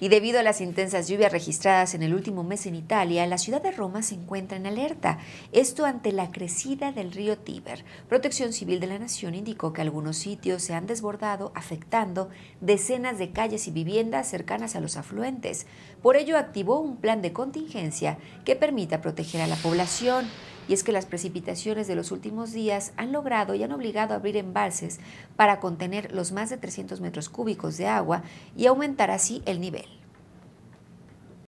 y debido a las intensas lluvias registradas en el último mes en Italia, la ciudad de Roma se encuentra en alerta, esto ante la crecida del río Tíber. Protección Civil de la Nación indicó que algunos sitios se han desbordado, afectando decenas de calles y viviendas cercanas a los afluentes. Por ello activó un plan de contingencia que permita proteger a la población y es que las precipitaciones de los últimos días han logrado y han obligado a abrir embalses para contener los más de 300 metros cúbicos de agua y aumentar así el nivel.